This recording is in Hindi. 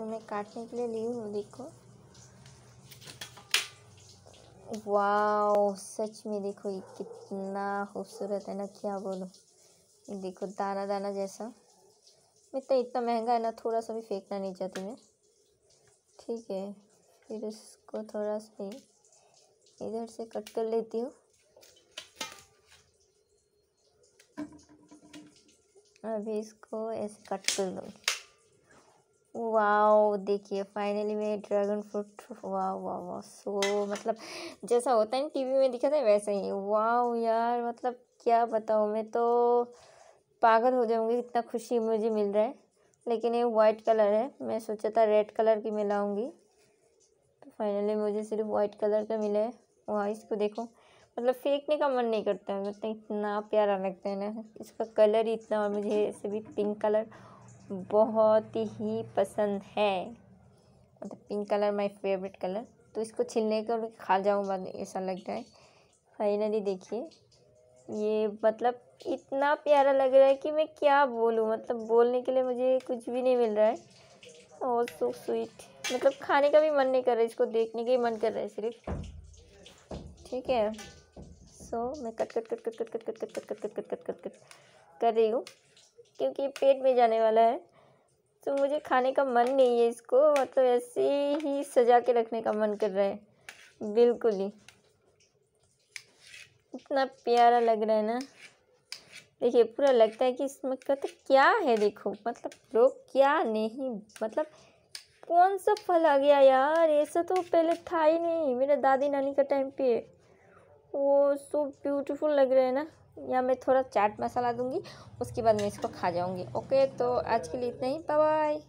तो मैं काटने के लिए ली हूँ देखो वाओ सच में देखो ये कितना खूबसूरत है ना क्या बोलो ये देखो दाना दाना जैसा मैं तो इतना महंगा है ना थोड़ा सा भी फेंकना नहीं चाहती मैं ठीक है फिर उसको थोड़ा सा इधर से कट कर लेती हूँ अभी इसको ऐसे कट कर लूँगी वाओ देखिए फाइनली मैं dragon fruit wow wow wow so मतलब जैसा होता है ना टीवी में दिखा था वैसा ही वाओ यार मतलब क्या बताऊँ मैं तो पागल हो जाऊँगी इतना खुशी मुझे मिल रहा है लेकिन ये वाइट कलर है मैं सोचा था रेड कलर की मिलाऊँगी तो फाइनली मुझे सिर्फ वाइट कलर का मिला है वाह इसको देखो मतलब फेंकने का मन नहीं करता है मतलब इतना प्यारा लगता है ना इसका कलर ही इतना और मुझे ऐसे भी पिंक कलर बहुत ही पसंद है मतलब pink colour my favourite colour तो इसको छिलने के और खा जाऊँगा ऐसा लग रहा है फाइनली देखिए ये मतलब इतना प्यारा लग रहा है कि मैं क्या बोलूँ मतलब बोलने के लिए मुझे कुछ भी नहीं मिल रहा है और सो स्वीट मतलब खाने का भी मन नहीं कर रहा है इसको देखने का ही मन कर रहा है सिर्फ ठीक है सो मैं cut cut cut cut cut cut cut cut cut cut cut cut cut cut cut कर रही हूँ क्योंकि पेट में जाने वाला है तो मुझे खाने का मन नहीं है इसको मतलब ऐसे ही सजा के रखने का मन कर रहा है बिल्कुल ही इतना प्यारा लग रहा है ना देखिए पूरा लगता है कि इसमें कहते क्या है देखो मतलब लोग क्या नहीं मतलब कौन सा फल आ गया यार ऐसा तो पहले था ही नहीं मेरे दादी नानी का टाइम पे वो सो ब्यूटीफुल लग रहे हैं ना या मैं थोड़ा चाट मसाला दूंगी उसके बाद मैं इसको खा जाऊंगी ओके तो आज के लिए इतना ही बाय